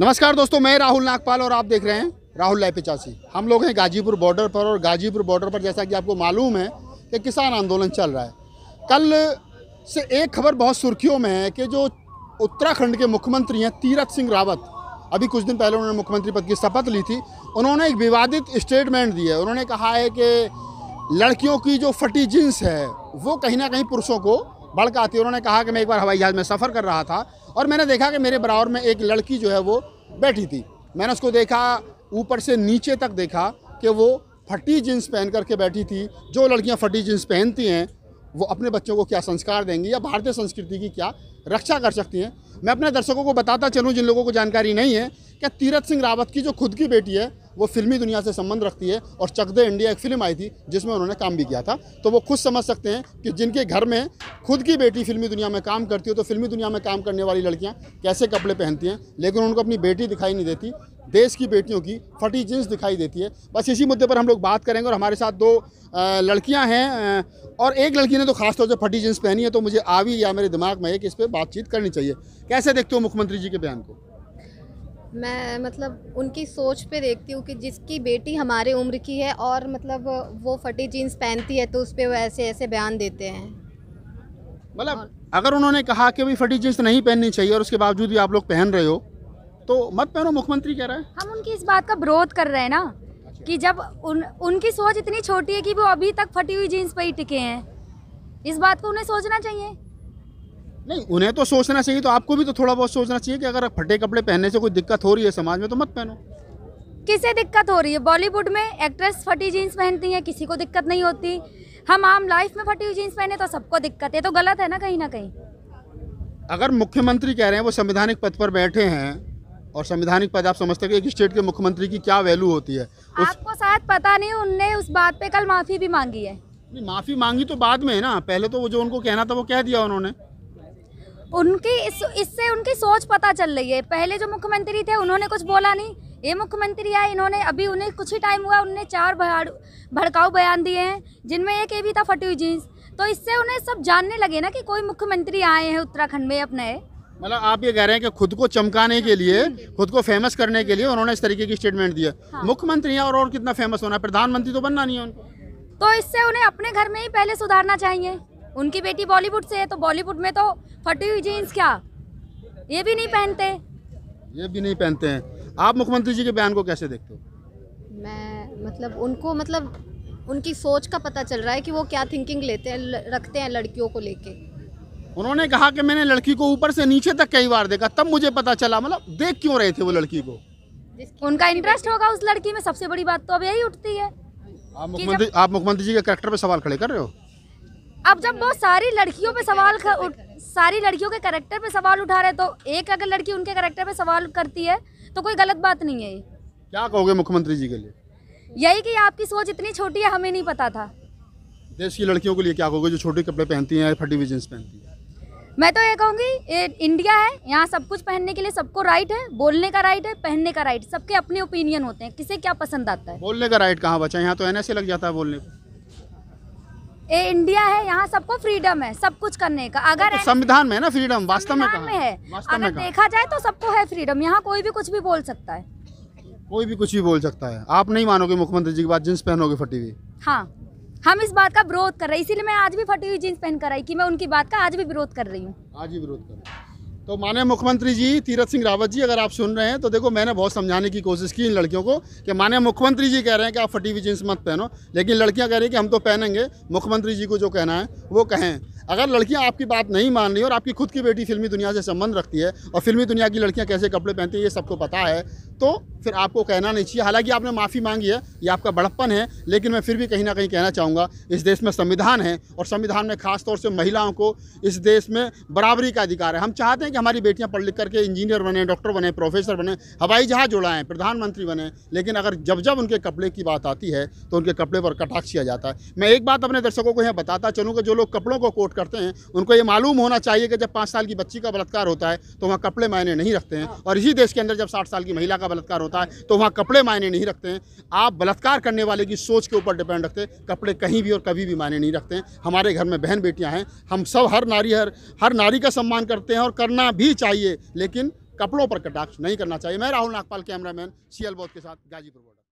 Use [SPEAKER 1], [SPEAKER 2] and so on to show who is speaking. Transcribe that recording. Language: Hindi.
[SPEAKER 1] नमस्कार दोस्तों मैं राहुल नागपाल और आप देख रहे हैं राहुल लाइफ पिचासी हम लोग हैं गाजीपुर बॉर्डर पर और गाजीपुर बॉर्डर पर जैसा कि आपको मालूम है कि किसान आंदोलन चल रहा है कल से एक खबर बहुत सुर्खियों में है कि जो उत्तराखंड के मुख्यमंत्री हैं तीरथ सिंह रावत अभी कुछ दिन पहले उन्होंने मुख्यमंत्री पद की शपथ ली थी उन्होंने एक विवादित स्टेटमेंट दिया है उन्होंने कहा है कि लड़कियों की जो फटी जींस है वो कहीं ना कहीं पुरुषों को बढ़ का आती उन्होंने कहा कि मैं एक बार हवाई जहाज़ में सफ़र कर रहा था और मैंने देखा कि मेरे बराबर में एक लड़की जो है वो बैठी थी मैंने उसको देखा ऊपर से नीचे तक देखा कि वो फटी जीन्स पहन करके बैठी थी जो लड़कियाँ फटी जीन्स पहनती हैं वो अपने बच्चों को क्या संस्कार देंगी या भारतीय संस्कृति की क्या रक्षा कर सकती हैं मैं अपने दर्शकों को बताता चलूँ जिन लोगों को जानकारी नहीं है क्या तीरथ सिंह रावत की जो खुद की बेटी है वो फिल्मी दुनिया से संबंध रखती है और चक दे इंडिया एक फिल्म आई थी जिसमें उन्होंने काम भी किया था तो वो खुद समझ सकते हैं कि जिनके घर में खुद की बेटी फिल्मी दुनिया में काम करती हो तो फिल्मी दुनिया में काम करने वाली लड़कियाँ कैसे कपड़े पहनती हैं लेकिन उनको अपनी बेटी दिखाई नहीं देती देश की बेटियों की फटी जींस दिखाई देती है बस इसी मुद्दे पर हम लोग बात करेंगे और हमारे साथ दो लड़कियां हैं और एक लड़की ने तो खासतौर से फटी जींस पहनी है तो मुझे आवी या मेरे दिमाग में है कि इस पर बातचीत करनी चाहिए कैसे देखते हो मुख्यमंत्री जी के बयान को
[SPEAKER 2] मैं मतलब उनकी सोच पे देखती हूँ कि जिसकी बेटी हमारे उम्र की है और मतलब वो फटी जीन्स पहनती है तो उस पर वो ऐसे ऐसे बयान देते हैं मतलब
[SPEAKER 1] अगर उन्होंने कहा कि भाई फटी जीन्स नहीं पहननी चाहिए और उसके बावजूद भी आप लोग पहन रहे हो तो मत पहनो मुख्यमंत्री कह रहा है
[SPEAKER 2] हम उनकी इस बात का विरोध कर रहे हैं ना अच्छा। कि जब उन उनकी सोच इतनी छोटी है कि वो अभी तक फटी हुई जीन्स पर ही टिके हैं इस बात को उन्हें सोचना चाहिए
[SPEAKER 1] नहीं उन्हें तो सोचना चाहिए तो आपको भी तो थोड़ा बहुत सोचना चाहिए कि अगर फटे कपड़े पहनने से कोई दिक्कत हो रही है समाज में तो मत पहनो
[SPEAKER 2] किसे दिक्कत हो रही है बॉलीवुड में एक्ट्रेस फटी जीन्स पहनती है किसी को दिक्कत नहीं होती हम आम लाइफ में फटी हुई जीन्स पहने तो सबको दिक्कत है तो गलत है ना कहीं ना कहीं
[SPEAKER 1] अगर मुख्यमंत्री कह रहे हैं वो संवैधानिक पद पर बैठे हैं और संवैधानिक पद आप समझते हैं कि एक स्टेट के मुख्यमंत्री की क्या वैल्यू होती है उस...
[SPEAKER 2] आपको शायद पता नहीं उनने उस बात पे कल माफ़ी भी मांगी है
[SPEAKER 1] माफ़ी मांगी तो बाद में है ना पहले तो वो जो उनको कहना था वो कह दिया उन्होंने
[SPEAKER 2] उनकी इस इससे उनकी सोच पता चल रही है पहले जो मुख्यमंत्री थे उन्होंने कुछ बोला नहीं ये मुख्यमंत्री आए इन्होंने अभी उन्हें कुछ ही टाइम हुआ उन्होंने चार भड़काऊ बयान दिए हैं जिनमें एक ये भी था फटी हुई जीन्स तो इससे उन्हें सब जानने लगे ना कि कोई मुख्यमंत्री आए हैं उत्तराखंड में अपने
[SPEAKER 1] मतलब आप ये कह रहे हैं कि खुद को चमकाने के लिए खुद को फेमस करने के लिए उन्होंने इस तरीके की स्टेटमेंट दिया हाँ। मुख्यमंत्री हैं और और कितना फेमस होना प्रधानमंत्री तो बनना नहीं है उनको
[SPEAKER 2] तो इससे उन्हें अपने घर में ही पहले सुधारना चाहिए उनकी बेटी बॉलीवुड से है तो बॉलीवुड में तो फटी हुई जीन्स क्या ये भी नहीं पहनते
[SPEAKER 1] ये भी नहीं पहनते हैं आप मुख्यमंत्री जी के बयान को कैसे देखते हो
[SPEAKER 2] मैं मतलब उनको मतलब उनकी सोच का पता चल रहा है कि वो क्या थिंकिंग लेते हैं रखते हैं लड़कियों को लेके
[SPEAKER 1] उन्होंने कहा कि मैंने लड़की को ऊपर से नीचे तक कई बार देखा तब मुझे पता चला मतलब देख क्यों रहे थे वो लड़की को
[SPEAKER 2] उनका इंटरेस्ट होगा उस लड़की में सबसे बड़ी बात तो अब यही उठती है
[SPEAKER 1] आप मुख्यमंत्री आप मुख्यमंत्री जी के करेक्टर पर सवाल खड़े कर रहे हो
[SPEAKER 2] अब जब वो सारी लड़कियों पे सवाल कर, सारी लड़कियों के करेक्टर पे सवाल उठा रहे तो एक अगर लड़की उनके करेक्टर पे सवाल करती है तो कोई गलत बात नहीं है
[SPEAKER 1] क्या कहोगे मुख्यमंत्री जी के लिए
[SPEAKER 2] यही कि आपकी सोच इतनी छोटी है हमें नहीं पता था
[SPEAKER 1] देश की लड़कियों के लिए क्या कहोगे जो छोटे कपड़े पहनती हैं फटी हुई जींस पहनती
[SPEAKER 2] हैं मैं तो ये कहूँगी इंडिया है यहाँ सब कुछ पहनने के लिए सबको राइट है बोलने का राइट है पहनने का राइट सबके अपने ओपिनियन होते हैं किसे क्या पसंद आता है बोलने
[SPEAKER 1] का राइट कहाँ बचा यहाँ तो एन लग जाता है बोलने को
[SPEAKER 2] ये इंडिया है यहाँ सबको फ्रीडम है सब कुछ करने का तो अगर तो संविधान
[SPEAKER 1] में ना फ्रीडम वास्तव में कहा
[SPEAKER 2] है अगर देखा जाए तो सबको है फ्रीडम यहाँ कोई भी कुछ भी बोल सकता है
[SPEAKER 1] कोई भी कुछ भी बोल सकता है आप नहीं मानोगे मुख्यमंत्री जी की बात जींस पहनोगे फटी हुई
[SPEAKER 2] हाँ हम इस बात का विरोध कर रहे हैं इसीलिए मैं आज भी फटी हुई जींस पहन कर आई की मैं उनकी बात का आज भी विरोध कर रही हूँ आज भी विरोध कर रही
[SPEAKER 1] हूँ तो माने मुख्यमंत्री जी तीरथ सिंह रावत जी अगर आप सुन रहे हैं तो देखो मैंने बहुत समझाने की कोशिश की इन लड़कियों को कि माने मुख्यमंत्री जी कह रहे हैं कि आप फटी हुई जींस मत पहनो लेकिन लड़कियां कह रही हैं कि हम तो पहनेंगे मुख्यमंत्री जी को जो कहना है वो कहें अगर लड़कियां आपकी बात नहीं मान रही और आपकी खुद की बेटी फिल्मी दुनिया से संबंध रखती है और फिल्मी दुनिया की लड़कियाँ कैसे कपड़े पहनती है ये सबको पता है तो फिर आपको कहना नहीं चाहिए हालांकि आपने माफ़ी मांगी है ये आपका बड़प्पन है लेकिन मैं फिर भी कहीं ना कहीं कहना चाहूँगा इस देश में संविधान है और संविधान में खासतौर से महिलाओं को इस देश में बराबरी का अधिकार है हम चाहते हैं कि हमारी बेटियाँ पढ़ लिख करके इंजीनियर बने डॉक्टर बने प्रोफेसर बने हवाई जहाज़ जुड़ाएँ प्रधानमंत्री बने लेकिन अगर जब जब उनके कपड़े की बात आती है तो उनके कपड़े पर कटाक्ष किया जाता है मैं एक बात अपने दर्शकों को यह बताता चलूँगा जो लोग कपड़ों को कोट करते हैं उनको ये मालूम होना चाहिए कि जब पाँच साल की बच्ची का बलात्कार होता है तो वहाँ कपड़े मायने नहीं रखते हैं और इसी देश के अंदर जब साठ साल की महिला का बलात्कार होता है होता है तो वहाँ कपड़े मायने नहीं रखते हैं आप बलात्कार करने वाले की सोच के ऊपर डिपेंड रखते हैं कपड़े कहीं भी और कभी भी मायने नहीं रखते हैं हमारे घर में बहन बेटियाँ हैं हम सब हर नारी हर हर नारी का सम्मान करते हैं और करना भी चाहिए लेकिन कपड़ों पर कटाक्ष नहीं करना चाहिए मैं Rahul Nagpal cameraman C L Bodh के साथ गाजीपुर बॉर्डर